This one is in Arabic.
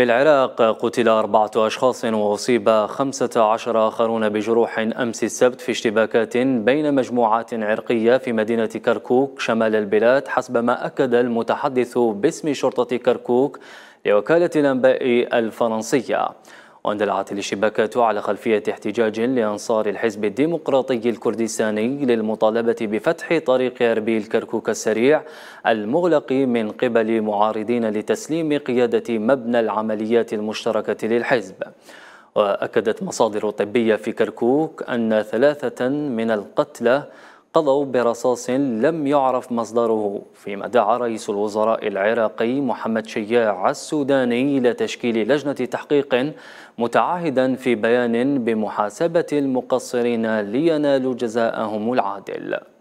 في العراق قتل أربعة أشخاص وأصيب خمسة عشر آخرون بجروح أمس السبت في اشتباكات بين مجموعات عرقية في مدينة كركوك شمال البلاد حسب ما أكد المتحدث باسم شرطة كركوك لوكالة الأنباء الفرنسية واندلعت الشبكة على خلفية احتجاج لأنصار الحزب الديمقراطي الكردستاني للمطالبة بفتح طريق أربيل كركوك السريع المغلق من قبل معارضين لتسليم قيادة مبنى العمليات المشتركة للحزب وأكدت مصادر طبية في كركوك أن ثلاثة من القتلى قضوا برصاص لم يعرف مصدره فيما دعا رئيس الوزراء العراقي محمد شياع السوداني إلى تشكيل لجنة تحقيق متعهدا في بيان بمحاسبة المقصرين لينالوا جزاءهم العادل